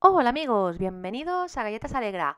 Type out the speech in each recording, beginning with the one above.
Hola amigos, bienvenidos a Galletas Alegra.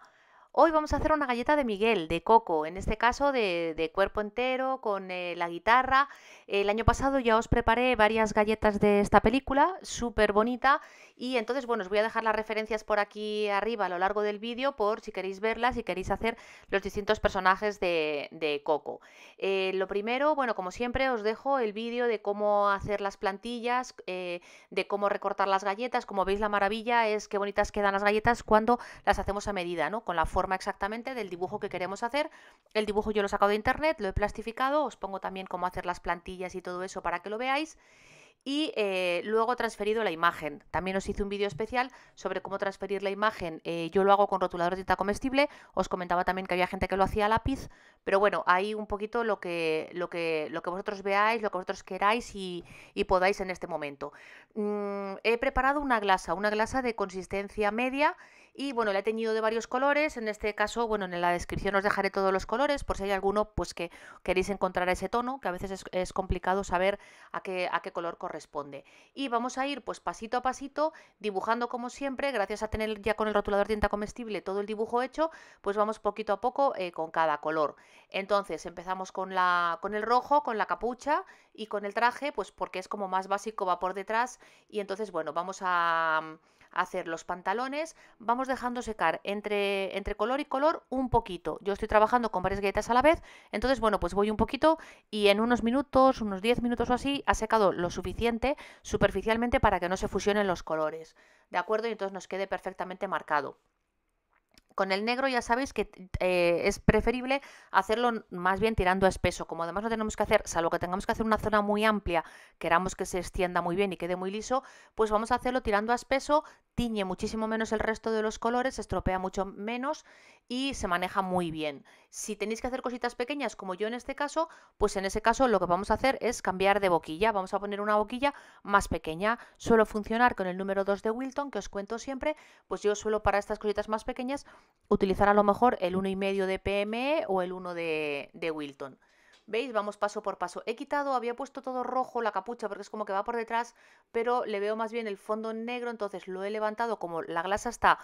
Hoy vamos a hacer una galleta de Miguel, de coco, en este caso de, cuerpo entero, con eh, la guitarra. El año pasado ya os preparé varias galletas de esta película, súper bonita. Y entonces, bueno, os voy a dejar las referencias por aquí arriba a lo largo del vídeo, por si queréis verlas, si queréis hacer los distintos personajes de, coco. Eh, lo primero, bueno, como siempre, os dejo el vídeo de cómo hacer las plantillas, eh, de cómo recortar las galletas. Como veis, la maravilla es qué bonitas quedan las galletas cuando las hacemos a medida, ¿no? Con la exactamente del dibujo que queremos hacer. El dibujo yo lo he sacado de internet, lo he plastificado, os pongo también cómo hacer las plantillas y todo eso para que lo veáis. Y eh, luego luego transferido la imagen. También os hice un vídeo especial sobre cómo transferir la imagen. Eh, yo lo hago con rotulador de tinta comestible. Os comentaba también que había gente que lo hacía a lápiz. Pero bueno, ahí un poquito lo que, lo que, lo que vosotros veáis, lo que vosotros queráis y, podáis en este momento. Mm, he preparado una glasa, una glasa de consistencia media y bueno, la he teñido de varios colores, en este caso, bueno, en la descripción os dejaré todos los colores, por si hay alguno pues que queréis encontrar ese tono, que a veces es, complicado saber a qué, a qué color corresponde. Y vamos a ir pues pasito a pasito, dibujando como siempre, gracias a tener ya con el rotulador tinta comestible todo el dibujo hecho, pues vamos poquito a poco eh, con cada color. Entonces empezamos con, la, con el rojo, con la capucha y con el traje, pues porque es como más básico, va por detrás y entonces bueno, vamos a hacer los pantalones, vamos dejando secar entre, entre color y color un poquito. Yo estoy trabajando con varias galletas a la vez, entonces bueno, pues voy un poquito y en unos minutos, unos 10 minutos o así, ha secado lo suficiente superficialmente para que no se fusionen los colores, ¿de acuerdo? Y entonces nos quede perfectamente marcado. Con el negro ya sabéis que eh, es preferible hacerlo más bien tirando a espeso. Como además no tenemos que hacer, salvo que tengamos que hacer una zona muy amplia, queramos que se extienda muy bien y quede muy liso, pues vamos a hacerlo tirando a espeso, tiñe muchísimo menos el resto de los colores, se estropea mucho menos y se maneja muy bien. Si tenéis que hacer cositas pequeñas, como yo en este caso, pues en ese caso lo que vamos a hacer es cambiar de boquilla. Vamos a poner una boquilla más pequeña. Suelo funcionar con el número 2 de Wilton, que os cuento siempre, pues yo suelo para estas cositas más pequeñas utilizar a lo mejor el 1,5 de PME o el 1 de, de Wilton. ¿Veis? Vamos paso por paso. He quitado, había puesto todo rojo la capucha porque es como que va por detrás, pero le veo más bien el fondo negro, entonces lo he levantado como la glasa está,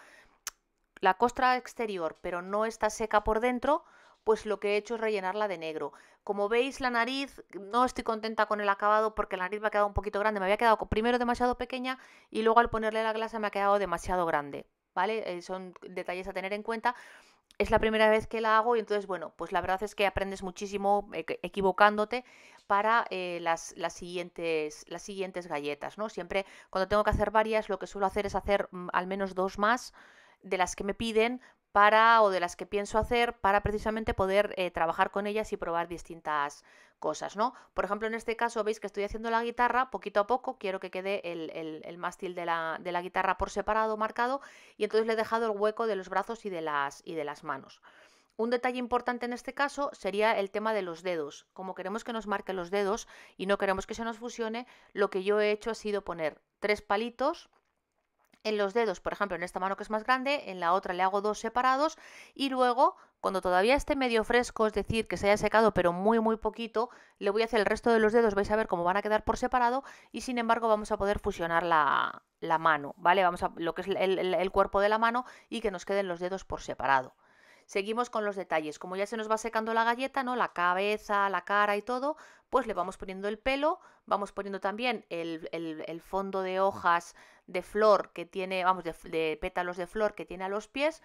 la costra exterior, pero no está seca por dentro, pues lo que he hecho es rellenarla de negro. Como veis, la nariz, no estoy contenta con el acabado porque la nariz me ha quedado un poquito grande. Me había quedado primero demasiado pequeña y luego al ponerle la glasa me ha quedado demasiado grande. ¿Vale? Eh, son detalles a tener en cuenta es la primera vez que la hago y entonces, bueno, pues la verdad es que aprendes muchísimo e-, equivocándote para eh, las, las, siguientes, las siguientes galletas, ¿no? Siempre cuando tengo que hacer varias, lo que suelo hacer es hacer mm, al menos dos más de las que me piden para o de las que pienso hacer para precisamente poder eh, trabajar con ellas y probar distintas cosas, ¿no? Por ejemplo, en este caso veis que estoy haciendo la guitarra poquito a poco, quiero que quede el, mástil de la, guitarra por separado marcado y entonces le he dejado el hueco de los brazos y de las, y de las manos. Un detalle importante en este caso sería el tema de los dedos. Como queremos que nos marque los dedos y no queremos que se nos fusione, lo que yo he hecho ha sido poner tres palitos en los dedos, por ejemplo, en esta mano que es más grande, en la otra le hago dos separados y luego, cuando todavía esté medio fresco, es decir, que se haya secado pero muy muy poquito, le voy a hacer el resto de los dedos, vais a ver cómo van a quedar por separado y sin embargo vamos a poder fusionar la, mano, ¿vale? Vamos a lo que es el cuerpo de la mano y que nos queden los dedos por separado. Seguimos con los detalles. Como ya se nos va secando la galleta, ¿no? La cabeza, la cara y todo, pues le vamos poniendo el pelo, vamos poniendo también el, fondo de hojas de flor que tiene, vamos, de, de pétalos de flor que tiene a los pies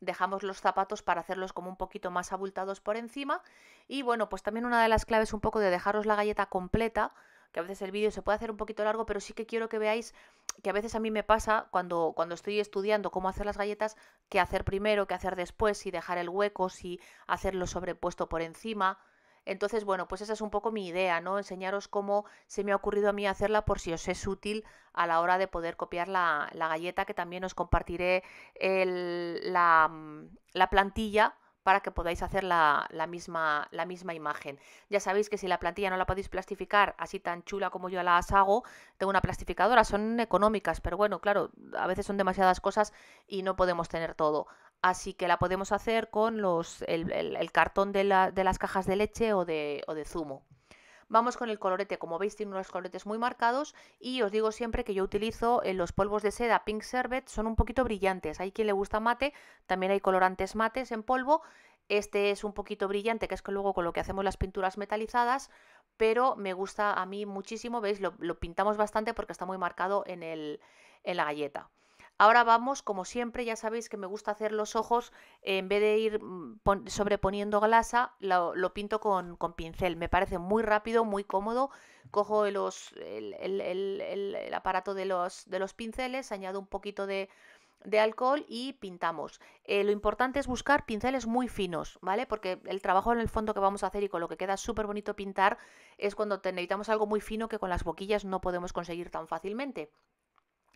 dejamos los zapatos para hacerlos como un poquito más abultados por encima. Y bueno, pues también una de las claves un poco de dejaros la galleta completa que a veces el vídeo se puede hacer un poquito largo, pero sí que quiero que veáis que a veces a mí me pasa cuando, cuando estoy estudiando cómo hacer las galletas, qué hacer primero, qué hacer después, si dejar el hueco, si hacerlo sobrepuesto por encima. Entonces, bueno, pues esa es un poco mi idea, ¿no? Enseñaros cómo se me ha ocurrido a mí hacerla por si os es útil a la hora de poder copiar la, galleta, que también os compartiré la, mm, la plantilla para que podáis hacer la, la, misma, la misma imagen. Ya sabéis que si la plantilla no la podéis plastificar así tan chula como yo las hago, tengo una plastificadora, son económicas, pero bueno, claro, a veces son demasiadas cosas y no podemos tener todo. Así que la podemos hacer con los, el, el cartón de, la, de, las cajas de leche o de, o de zumo. Vamos con el colorete, como veis tiene unos coloretes muy marcados y os digo siempre que yo utilizo eh, los polvos de seda Pink Servet, son un poquito brillantes, hay quien le gusta mate, también hay colorantes mates en polvo, este es un poquito brillante, que es que luego con lo que hacemos las pinturas metalizadas, pero me gusta a mí muchísimo, veis, lo, pintamos bastante porque está muy marcado en, en la galleta. Ahora vamos, como siempre, ya sabéis que me gusta hacer los ojos, eh, en vez de ir mm, sobreponiendo glasa, lo, pinto con, pincel. Me parece muy rápido, muy cómodo. Cojo el, aparato de los, pinceles, añado un poquito de, alcohol y pintamos. Eh, lo importante es buscar pinceles muy finos, ¿vale? Porque el trabajo en el fondo que vamos a hacer y con lo que queda súper bonito pintar es cuando necesitamos algo muy fino que con las boquillas no podemos conseguir tan fácilmente.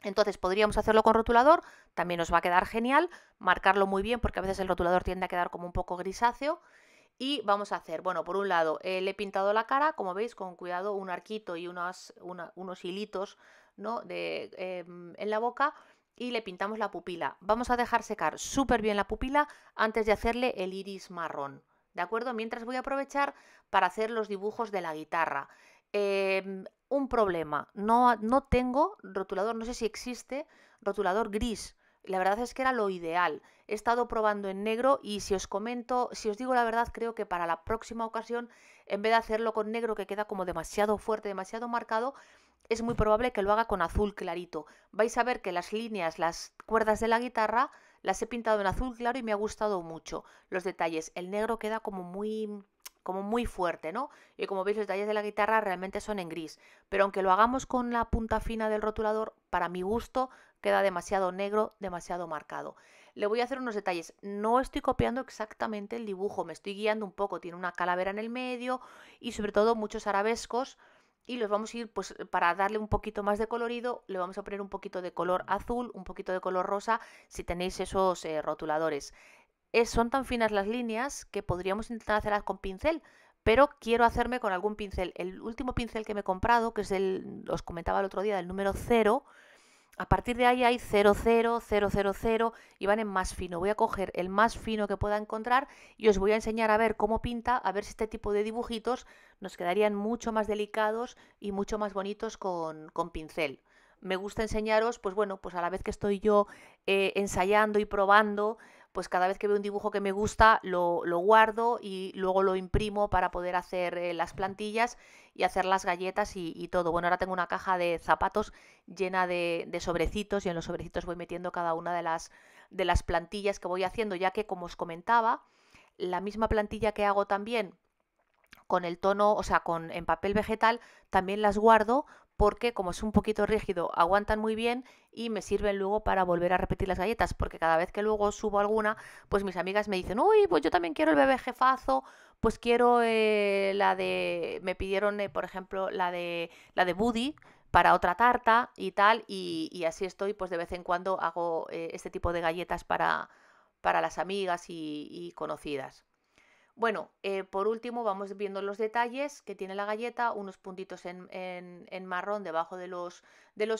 Entonces podríamos hacerlo con rotulador, también nos va a quedar genial, marcarlo muy bien porque a veces el rotulador tiende a quedar como un poco grisáceo. Y vamos a hacer, bueno, por un lado eh, le he pintado la cara, como veis, con cuidado, un arquito y unas, unos hilitos em, en la boca y le pintamos la pupila. Vamos a dejar secar súper bien la pupila antes de hacerle el iris marrón, ¿de acuerdo? Mientras voy a aprovechar para hacer los dibujos de la guitarra. Em, un problema, no, no tengo rotulador, no sé si existe rotulador gris. La verdad es que era lo ideal. He estado probando en negro y si os comento, si os digo la verdad, creo que para la próxima ocasión, en vez de hacerlo con negro que queda como demasiado fuerte, demasiado marcado, es muy probable que lo haga con azul clarito. Vais a ver que las líneas, las cuerdas de la guitarra, las he pintado en azul claro y me ha gustado mucho los detalles. El negro queda como muy como muy fuerte, ¿no? Y como veis, los detalles de la guitarra realmente son en gris, pero aunque lo hagamos con la punta fina del rotulador, para mi gusto queda demasiado negro, demasiado marcado. Le voy a hacer unos detalles. No estoy copiando exactamente el dibujo, me estoy guiando un poco. Tiene una calavera en el medio y sobre todo muchos arabescos y los vamos a ir, pues para darle un poquito más de colorido, le vamos a poner un poquito de color azul, un poquito de color rosa, si tenéis esos eh, rotuladores. Eh, son tan finas las líneas que podríamos intentar hacerlas con pincel, pero quiero hacerme con algún pincel. El último pincel que me he comprado, que es el, os comentaba el otro día, del número 0, a partir de ahí hay 00, 000 y van en más fino. Voy a coger el más fino que pueda encontrar y os voy a enseñar a ver cómo pinta, a ver si este tipo de dibujitos nos quedarían mucho más delicados y mucho más bonitos con, con pincel me gusta enseñaros, pues bueno, pues a la vez que estoy yo eh, ensayando y probando, pues cada vez que veo un dibujo que me gusta, lo, lo guardo y luego lo imprimo para poder hacer eh, las plantillas y hacer las galletas y, todo. Bueno, ahora tengo una caja de zapatos llena de, sobrecitos y en los sobrecitos voy metiendo cada una de las, de las plantillas que voy haciendo, ya que como os comentaba, la misma plantilla que hago también con el tono, o sea, con en papel vegetal, también las guardo porque como es un poquito rígido, aguantan muy bien y me sirven luego para volver a repetir las galletas, porque cada vez que luego subo alguna, pues mis amigas me dicen, uy, pues yo también quiero el bebé jefazo, pues quiero eh, la de, me pidieron, eh, por ejemplo, la de, la de Buddy para otra tarta y tal, y, así estoy, pues de vez en cuando hago eh, este tipo de galletas para, para las amigas y conocidas. Bueno, eh, por último vamos viendo los detalles que tiene la galleta, unos puntitos en, marrón debajo de los,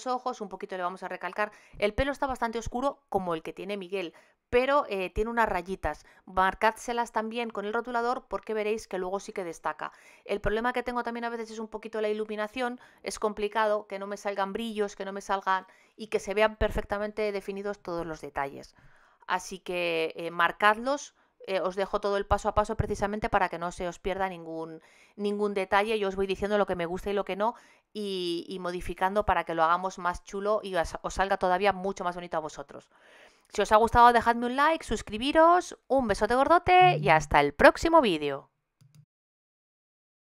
ojos, un poquito le vamos a recalcar. El pelo está bastante oscuro como el que tiene Miguel, pero eh, tiene unas rayitas. Marcádselas también con el rotulador porque veréis que luego sí que destaca. El problema que tengo también a veces es un poquito la iluminación, es complicado que no me salgan brillos, que no me salgan y que se vean perfectamente definidos todos los detalles. Así que eh, marcadlos eh, os dejo todo el paso a paso precisamente para que no se os pierda ningún, ningún detalle. Yo os voy diciendo lo que me gusta y lo que no y, modificando para que lo hagamos más chulo y os, os salga todavía mucho más bonito a vosotros. Si os ha gustado, dejadme un like, suscribiros, un besote gordote y hasta el próximo vídeo.